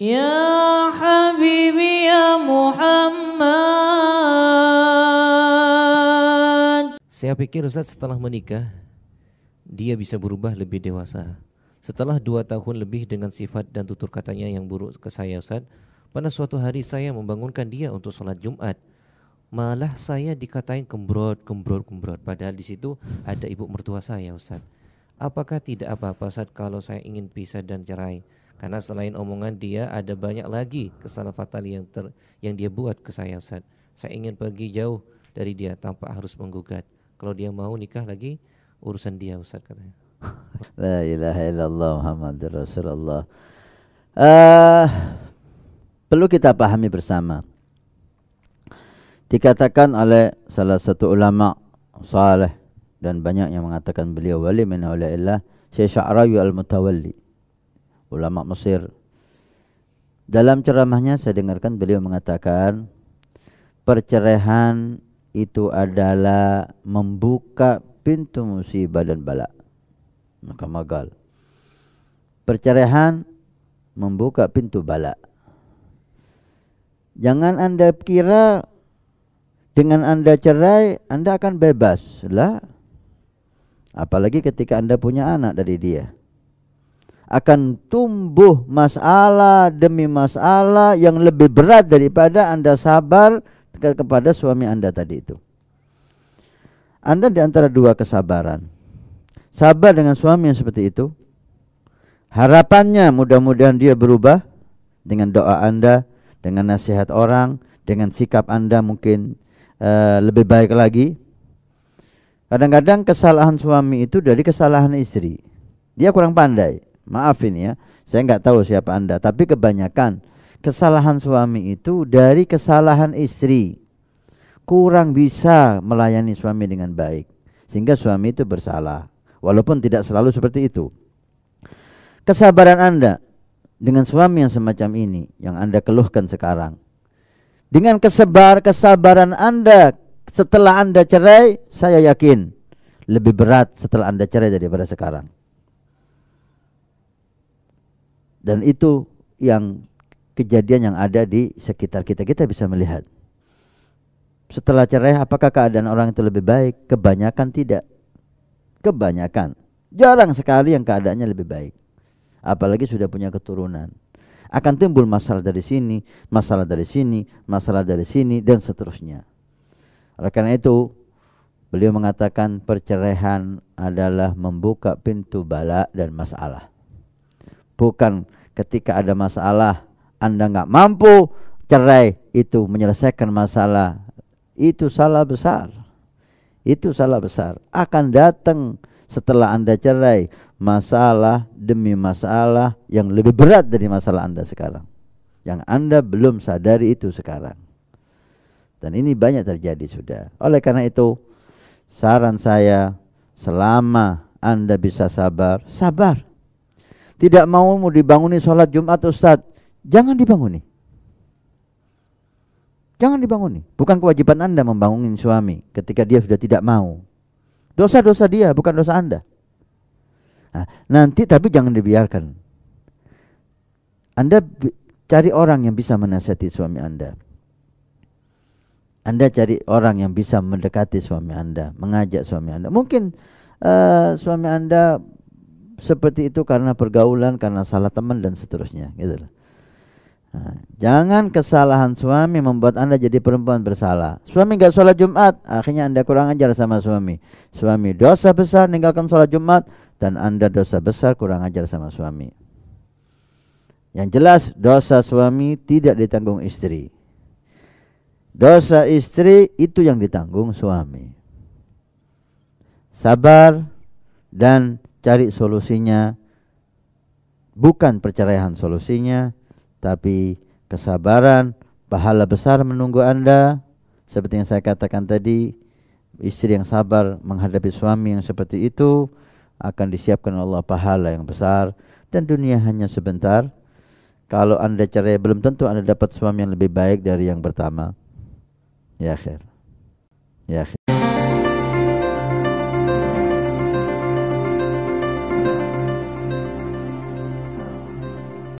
Ya Habibi ya Muhammad Saya pikir Ustaz setelah menikah Dia bisa berubah lebih dewasa Setelah dua tahun lebih dengan sifat dan tutur katanya yang buruk ke saya Ustaz Pada suatu hari saya membangunkan dia untuk sholat Jumat Malah saya dikatain kembrot, kembrot, kembrot Padahal di situ ada ibu mertua saya Ustaz Apakah tidak apa-apa Ustaz kalau saya ingin pisah dan cerai? Karena selain omongan dia ada banyak lagi kesalahfatan yang ter, yang dia buat ke saya Ustaz. Saya ingin pergi jauh dari dia tanpa harus menggugat. Kalau dia mau nikah lagi urusan dia Ustaz katanya. La ilaha illallah Muhammad Rasulullah. Uh, perlu kita pahami bersama. Dikatakan oleh salah satu ulama saleh dan banyak yang mengatakan beliau wali min illa Syekh Sya'rawi al-Mutawalli ulama Mesir. Dalam ceramahnya saya dengarkan beliau mengatakan perceraian itu adalah membuka pintu musibah dan bala. Maka magal. Perceraian membuka pintu bala. Jangan anda kira dengan anda cerai anda akan bebas lah. Apalagi ketika anda punya anak dari dia. akan tumbuh masalah demi masalah yang lebih berat daripada Anda sabar kepada suami Anda tadi itu. Anda di antara dua kesabaran. Sabar dengan suami yang seperti itu. Harapannya mudah-mudahan dia berubah dengan doa Anda, dengan nasihat orang, dengan sikap Anda mungkin uh, lebih baik lagi. Kadang-kadang kesalahan suami itu dari kesalahan istri. Dia kurang pandai Maafin ya, saya nggak tahu siapa Anda, tapi kebanyakan kesalahan suami itu dari kesalahan istri. Kurang bisa melayani suami dengan baik, sehingga suami itu bersalah. Walaupun tidak selalu seperti itu. Kesabaran Anda dengan suami yang semacam ini yang Anda keluhkan sekarang. Dengan kesebar kesabaran Anda setelah Anda cerai, saya yakin lebih berat setelah Anda cerai daripada sekarang. Dan itu yang kejadian yang ada di sekitar kita. Kita bisa melihat. Setelah cerai apakah keadaan orang itu lebih baik? Kebanyakan tidak. Kebanyakan. Jarang sekali yang keadaannya lebih baik. Apalagi sudah punya keturunan. Akan timbul masalah dari sini, masalah dari sini, masalah dari sini dan seterusnya. Oleh karena itu, beliau mengatakan perceraian adalah membuka pintu balak dan masalah bukan ketika ada masalah Anda nggak mampu cerai itu menyelesaikan masalah itu salah besar itu salah besar akan datang setelah Anda cerai masalah demi masalah yang lebih berat dari masalah Anda sekarang yang Anda belum sadari itu sekarang dan ini banyak terjadi sudah oleh karena itu saran saya selama Anda bisa sabar sabar tidak mau mau dibanguni sholat Jumat Ustaz. Jangan dibanguni. Jangan dibanguni. Bukan kewajiban Anda membangunin suami ketika dia sudah tidak mau. Dosa-dosa dia, bukan dosa Anda. Nah, nanti tapi jangan dibiarkan. Anda cari orang yang bisa menasihati suami Anda. Anda cari orang yang bisa mendekati suami Anda, mengajak suami Anda. Mungkin uh, suami Anda seperti itu karena pergaulan, karena salah teman dan seterusnya, gitu Nah, jangan kesalahan suami membuat anda jadi perempuan bersalah. Suami gak sholat Jumat, akhirnya anda kurang ajar sama suami. Suami dosa besar meninggalkan sholat Jumat dan anda dosa besar kurang ajar sama suami. Yang jelas dosa suami tidak ditanggung istri. Dosa istri itu yang ditanggung suami. Sabar dan cari solusinya bukan perceraian solusinya tapi kesabaran pahala besar menunggu Anda seperti yang saya katakan tadi istri yang sabar menghadapi suami yang seperti itu akan disiapkan Allah pahala yang besar dan dunia hanya sebentar kalau Anda cerai belum tentu Anda dapat suami yang lebih baik dari yang pertama ya akhir ya akhir